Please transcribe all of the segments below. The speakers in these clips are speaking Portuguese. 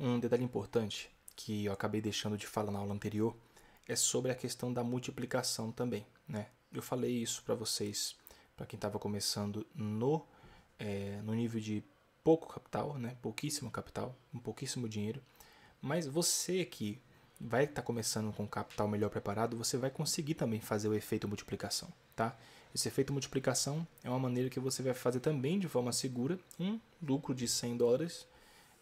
Um detalhe importante que eu acabei deixando de falar na aula anterior é sobre a questão da multiplicação também. Né? Eu falei isso para vocês, para quem estava começando no, é, no nível de pouco capital, né? pouquíssimo capital, um pouquíssimo dinheiro. Mas você que vai estar tá começando com capital melhor preparado, você vai conseguir também fazer o efeito multiplicação. Tá? Esse efeito multiplicação é uma maneira que você vai fazer também de forma segura um lucro de 100 dólares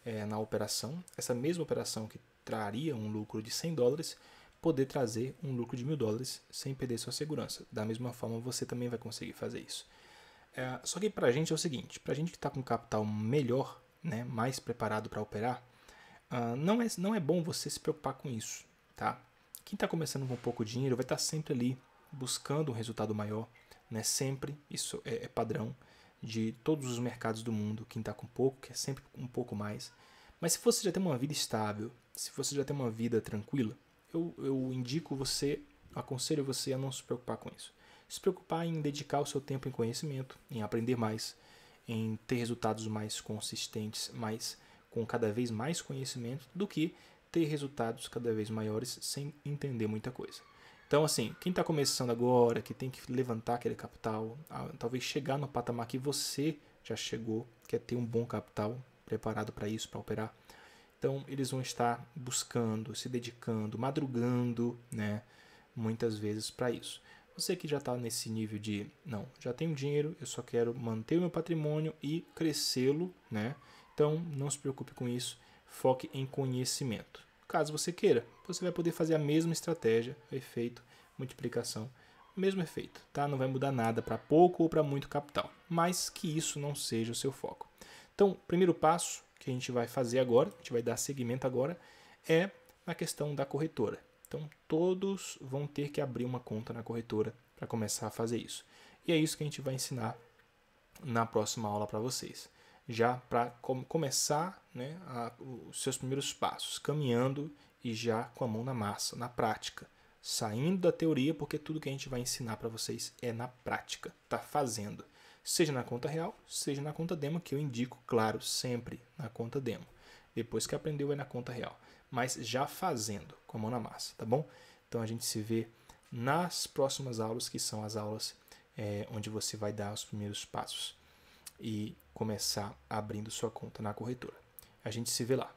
é, na operação, essa mesma operação que traria um lucro de 100 dólares, poder trazer um lucro de mil dólares sem perder sua segurança. Da mesma forma, você também vai conseguir fazer isso. É, só que para a gente é o seguinte: para a gente que está com capital melhor, né, mais preparado para operar, uh, não, é, não é bom você se preocupar com isso. Tá? Quem está começando com pouco dinheiro vai estar tá sempre ali buscando um resultado maior, né? sempre, isso é, é padrão de todos os mercados do mundo. Quem está com pouco quer sempre um pouco mais. Mas se você já tem uma vida estável, se você já tem uma vida tranquila, eu, eu indico você, aconselho você a não se preocupar com isso. Se preocupar em dedicar o seu tempo em conhecimento, em aprender mais, em ter resultados mais consistentes, mais com cada vez mais conhecimento, do que ter resultados cada vez maiores sem entender muita coisa. Então, assim, quem está começando agora, que tem que levantar aquele capital, talvez chegar no patamar que você já chegou, quer é ter um bom capital preparado para isso, para operar. Então, eles vão estar buscando, se dedicando, madrugando, né? Muitas vezes para isso. Você que já está nesse nível de, não, já tenho dinheiro, eu só quero manter o meu patrimônio e crescê-lo, né? Então, não se preocupe com isso, foque em conhecimento caso você queira. Você vai poder fazer a mesma estratégia, efeito, multiplicação, mesmo efeito, tá? Não vai mudar nada para pouco ou para muito capital, mas que isso não seja o seu foco. Então, primeiro passo que a gente vai fazer agora, a gente vai dar seguimento agora, é na questão da corretora. Então, todos vão ter que abrir uma conta na corretora para começar a fazer isso. E é isso que a gente vai ensinar na próxima aula para vocês já para com começar né, a, os seus primeiros passos, caminhando e já com a mão na massa, na prática, saindo da teoria, porque tudo que a gente vai ensinar para vocês é na prática, tá fazendo, seja na conta real, seja na conta demo, que eu indico, claro, sempre na conta demo. Depois que aprendeu é na conta real, mas já fazendo com a mão na massa, tá bom? Então a gente se vê nas próximas aulas, que são as aulas é, onde você vai dar os primeiros passos. E começar abrindo sua conta na corretora. A gente se vê lá.